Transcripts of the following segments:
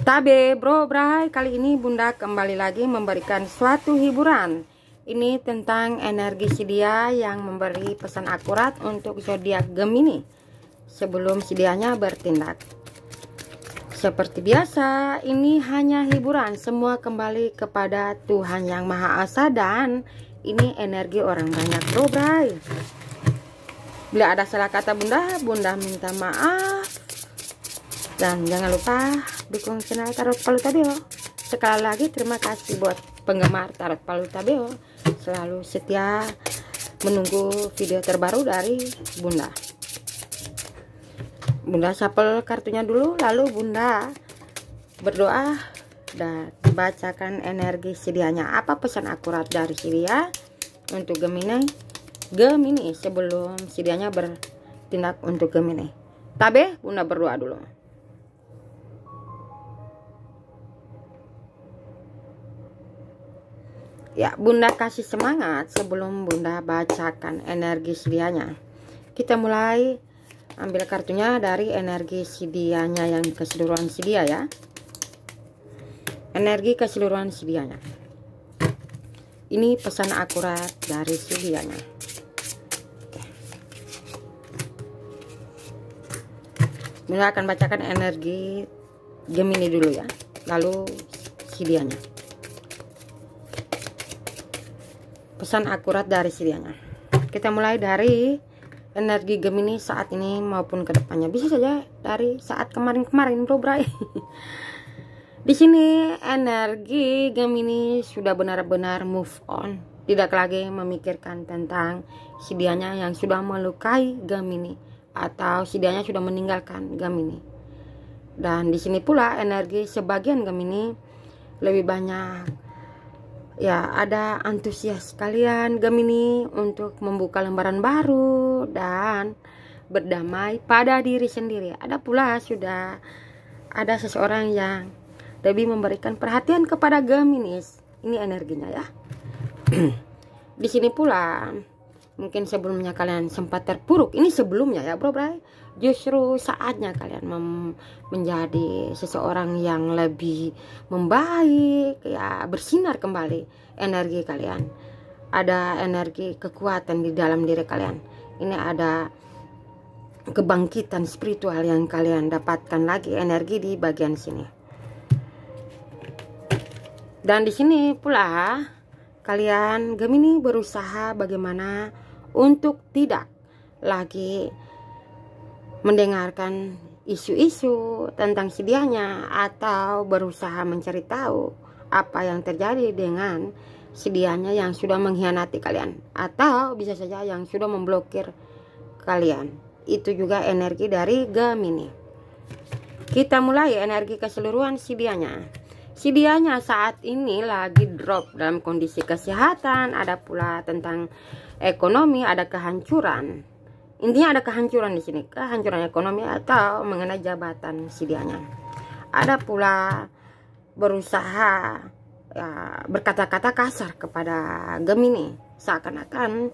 Tabe Bro Brai, kali ini Bunda kembali lagi memberikan suatu hiburan. Ini tentang energi Sidia yang memberi pesan akurat untuk zodiak Gemini sebelum Sidianya bertindak. Seperti biasa, ini hanya hiburan, semua kembali kepada Tuhan Yang Maha Esa dan ini energi orang banyak Bro Brai. Bila ada salah kata Bunda, Bunda minta maaf. Dan jangan lupa dukung channel Tarot Palu Tabeo. Sekali lagi terima kasih buat penggemar Tarot Palu Tabeo selalu setia menunggu video terbaru dari Bunda. Bunda sapel kartunya dulu lalu Bunda berdoa dan bacakan energi sedianya apa pesan akurat dari Syria untuk Gemini Gemini sebelum sedianya bertindak untuk Gemini. Tabe, Bunda berdoa dulu. Ya, Bunda kasih semangat sebelum Bunda bacakan energi sedianya. Kita mulai ambil kartunya dari energi sedianya yang keseluruhan sedia ya. Energi keseluruhan sedianya. Ini pesan akurat dari sedianya. Bunda akan bacakan energi Gemini dulu ya. Lalu Sidianya. pesan akurat dari sedianya kita mulai dari energi Gemini saat ini maupun kedepannya bisa saja dari saat kemarin-kemarin bro bray di sini energi Gemini sudah benar-benar move on tidak lagi memikirkan tentang sidianya yang sudah melukai Gemini atau sidianya sudah meninggalkan Gemini dan di sini pula energi sebagian Gemini lebih banyak ya ada antusias kalian Gemini untuk membuka lembaran baru dan berdamai pada diri sendiri. Ada pula sudah ada seseorang yang lebih memberikan perhatian kepada Gemini. Ini energinya ya. Di sini pula mungkin sebelumnya kalian sempat terpuruk. Ini sebelumnya ya, Bro Bray justru saatnya kalian menjadi seseorang yang lebih membaik ya bersinar kembali energi kalian ada energi kekuatan di dalam diri kalian ini ada kebangkitan spiritual yang kalian dapatkan lagi energi di bagian sini dan di sini pula kalian Gemini berusaha bagaimana untuk tidak lagi mendengarkan isu-isu tentang sedianya atau berusaha mencari tahu apa yang terjadi dengan sedianya yang sudah mengkhianati kalian atau bisa saja yang sudah memblokir kalian itu juga energi dari Gemini kita mulai energi keseluruhan sidianya sidianya saat ini lagi drop dalam kondisi kesehatan ada pula tentang ekonomi ada kehancuran intinya ada kehancuran di sini kehancuran ekonomi atau mengenai jabatan sidianya ada pula berusaha ya, berkata-kata kasar kepada Gemini seakan-akan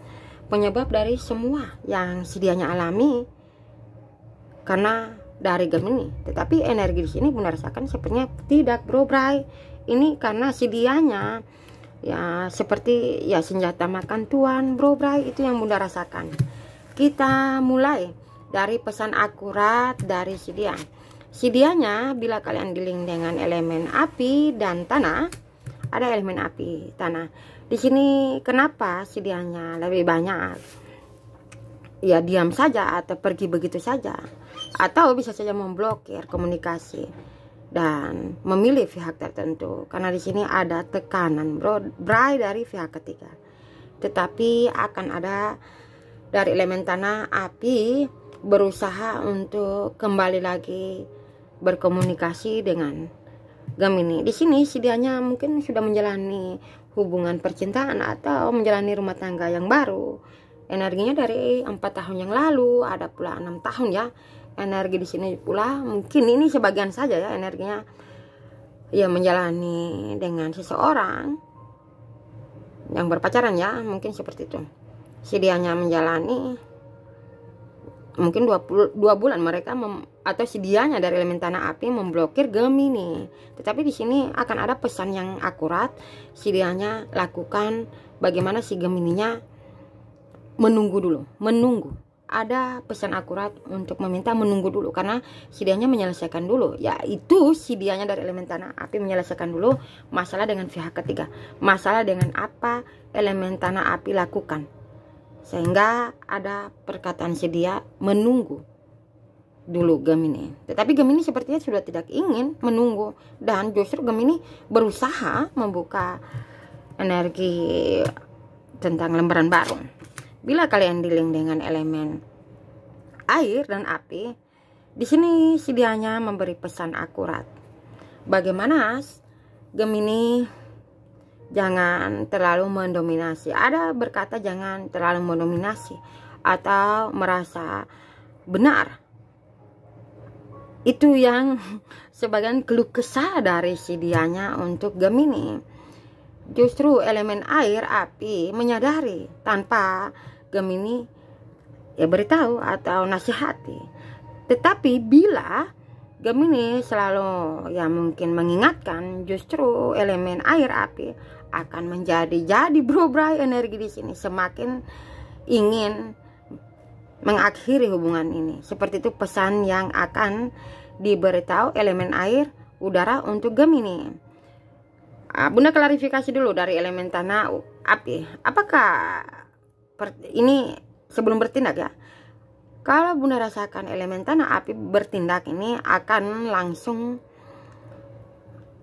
penyebab dari semua yang sidianya alami karena dari Gemini tetapi energi di sini benar rasakan sepertinya tidak bro Bray ini karena sidianya ya seperti ya senjata makan tuan bro Bray itu yang bunda rasakan kita mulai dari pesan akurat dari sidian sidianya bila kalian giling dengan elemen api dan tanah ada elemen api tanah di sini kenapa sidianya lebih banyak ya diam saja atau pergi begitu saja atau bisa saja memblokir komunikasi dan memilih pihak tertentu karena di sini ada tekanan bro bright dari pihak ketiga tetapi akan ada dari elemen tanah api berusaha untuk kembali lagi berkomunikasi dengan Gemini. Di sini sedianya mungkin sudah menjalani hubungan percintaan atau menjalani rumah tangga yang baru. Energinya dari empat tahun yang lalu, ada pula enam tahun ya. Energi di sini pula mungkin ini sebagian saja ya energinya ya menjalani dengan seseorang yang berpacaran ya, mungkin seperti itu si menjalani mungkin dua, puluh, dua bulan mereka mem, atau si dari elemen tanah api memblokir Gemini. Tetapi di sini akan ada pesan yang akurat si lakukan bagaimana si Gemininya menunggu dulu, menunggu. Ada pesan akurat untuk meminta menunggu dulu karena sidianya menyelesaikan dulu, yaitu sidianya dari elemen tanah api menyelesaikan dulu masalah dengan pihak ketiga, masalah dengan apa elemen tanah api lakukan sehingga ada perkataan sedia menunggu dulu Gemini. Tetapi Gemini sepertinya sudah tidak ingin menunggu dan justru Gemini berusaha membuka energi tentang lembaran baru. Bila kalian dealing dengan elemen air dan api, di sini sedianya memberi pesan akurat. Bagaimana Gemini jangan terlalu mendominasi. Ada berkata jangan terlalu mendominasi atau merasa benar. Itu yang sebagian keluh kesah dari si dianya untuk Gemini. Justru elemen air, api menyadari tanpa Gemini ya beritahu atau nasihati. Tetapi bila Gemini selalu ya mungkin mengingatkan justru elemen air api akan menjadi jadi bro energi di sini semakin ingin mengakhiri hubungan ini seperti itu pesan yang akan diberitahu elemen air udara untuk Gemini ah, Bunda klarifikasi dulu dari elemen tanah api apakah ini sebelum bertindak ya kalau Bunda rasakan elemen tanah api bertindak ini akan langsung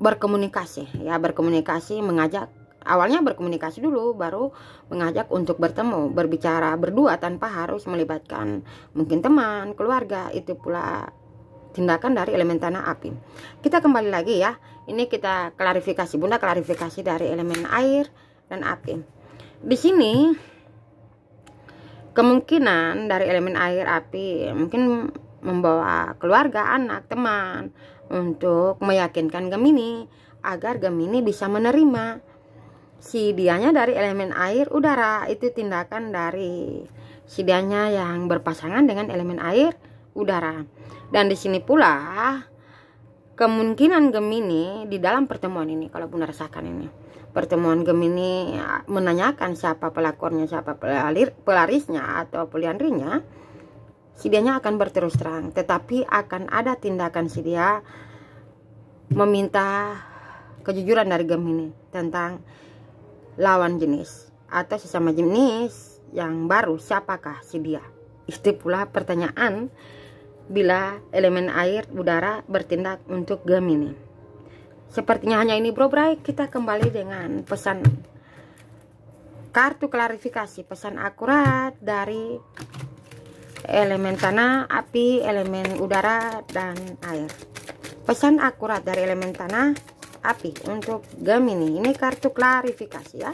berkomunikasi ya berkomunikasi mengajak awalnya berkomunikasi dulu baru mengajak untuk bertemu berbicara berdua tanpa harus melibatkan mungkin teman keluarga itu pula tindakan dari elemen tanah api kita kembali lagi ya ini kita klarifikasi bunda klarifikasi dari elemen air dan api di sini kemungkinan dari elemen air api mungkin membawa keluarga, anak, teman untuk meyakinkan Gemini agar Gemini bisa menerima si dianya dari elemen air udara itu tindakan dari si dianya yang berpasangan dengan elemen air udara dan di sini pula kemungkinan Gemini di dalam pertemuan ini kalau Bunda rasakan ini pertemuan Gemini ya, menanyakan siapa pelakornya, siapa pelalir, pelarisnya atau pelianrinya. si dia akan berterus terang, tetapi akan ada tindakan si dia meminta kejujuran dari Gemini tentang lawan jenis atau sesama jenis yang baru siapakah si dia. Itu pula pertanyaan bila elemen air udara bertindak untuk Gemini. Sepertinya hanya ini bro bray, kita kembali dengan pesan kartu klarifikasi pesan akurat dari elemen tanah, api, elemen udara, dan air. Pesan akurat dari elemen tanah, api untuk Gemini. Ini kartu klarifikasi ya.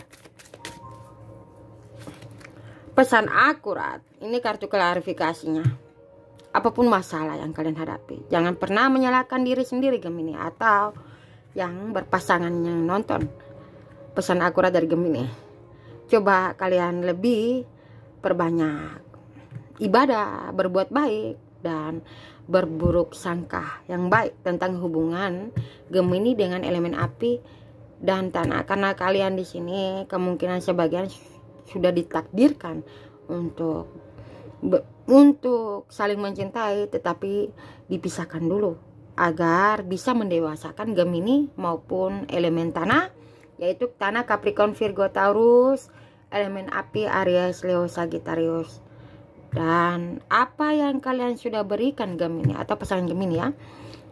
Pesan akurat, ini kartu klarifikasinya. Apapun masalah yang kalian hadapi, jangan pernah menyalahkan diri sendiri Gemini atau yang berpasangan yang nonton pesan akurat dari Gemini coba kalian lebih perbanyak ibadah berbuat baik dan berburuk sangka yang baik tentang hubungan Gemini dengan elemen api dan tanah karena kalian di sini kemungkinan sebagian sudah ditakdirkan untuk untuk saling mencintai tetapi dipisahkan dulu agar bisa mendewasakan Gemini maupun elemen tanah yaitu tanah Capricorn Virgo Taurus elemen api Aries Leo Sagittarius dan apa yang kalian sudah berikan Gemini atau pesan Gemini ya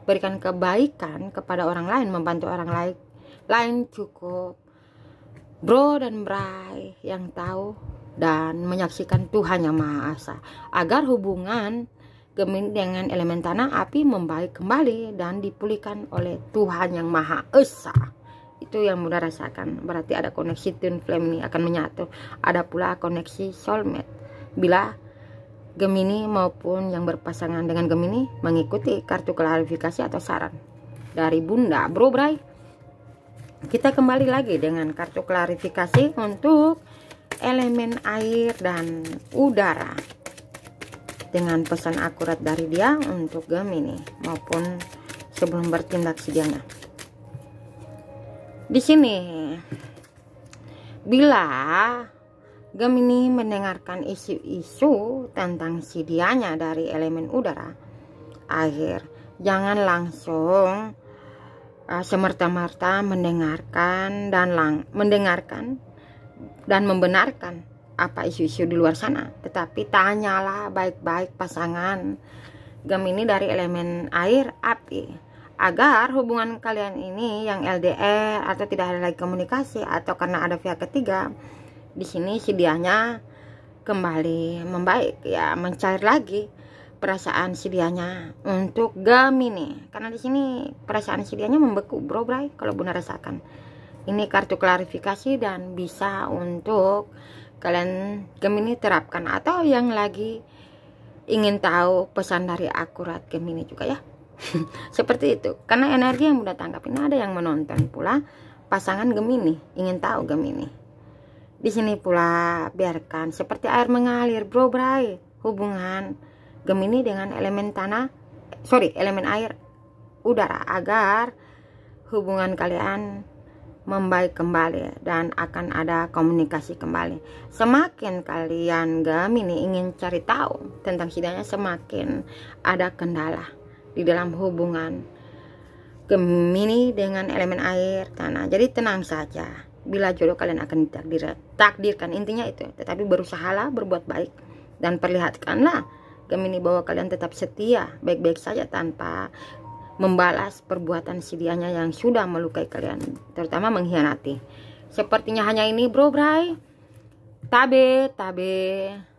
berikan kebaikan kepada orang lain membantu orang lain lain cukup bro dan brai yang tahu dan menyaksikan Tuhan yang Maha Esa agar hubungan Gemini dengan elemen tanah api membaik kembali dan dipulihkan oleh Tuhan yang Maha Esa itu yang mudah rasakan berarti ada koneksi twin flame ini akan menyatu ada pula koneksi soulmate bila Gemini maupun yang berpasangan dengan Gemini mengikuti kartu klarifikasi atau saran dari Bunda Bro Bray kita kembali lagi dengan kartu klarifikasi untuk elemen air dan udara dengan pesan akurat dari dia untuk Gemini maupun sebelum bertindak sedianya. Di sini bila Gemini mendengarkan isu-isu tentang si dari elemen udara air, jangan langsung uh, semerta-merta mendengarkan dan lang mendengarkan dan membenarkan apa isu-isu di luar sana tetapi tanyalah baik-baik pasangan Gemini dari elemen air api agar hubungan kalian ini yang LDR atau tidak ada lagi komunikasi atau karena ada pihak ketiga di sini sedianya kembali membaik ya mencair lagi perasaan sedianya untuk Gemini karena di sini perasaan sedianya membeku bro bray kalau bunda rasakan ini kartu klarifikasi dan bisa untuk kalian Gemini terapkan atau yang lagi ingin tahu pesan dari akurat Gemini juga ya seperti itu karena energi yang mudah tangkap ini nah, ada yang menonton pula pasangan Gemini ingin tahu Gemini di sini pula biarkan seperti air mengalir bro bray hubungan Gemini dengan elemen tanah sorry elemen air udara agar hubungan kalian membaik kembali dan akan ada komunikasi kembali. Semakin kalian Gemini ingin cari tahu tentang sidangnya semakin ada kendala di dalam hubungan Gemini dengan elemen air tanah. Jadi tenang saja. Bila jodoh kalian akan ditakdir, takdirkan intinya itu. Tetapi berusahalah berbuat baik dan perlihatkanlah Gemini bahwa kalian tetap setia, baik-baik saja tanpa membalas perbuatan si dianya yang sudah melukai kalian, terutama mengkhianati. Sepertinya hanya ini, Bro Bray. Tabe, tabe.